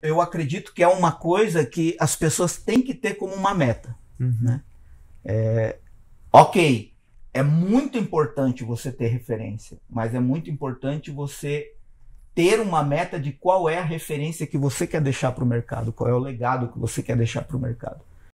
eu acredito que é uma coisa que as pessoas têm que ter como uma meta. Uhum. Né? É, ok, é muito importante você ter referência, mas é muito importante você ter uma meta de qual é a referência que você quer deixar para o mercado, qual é o legado que você quer deixar para o mercado.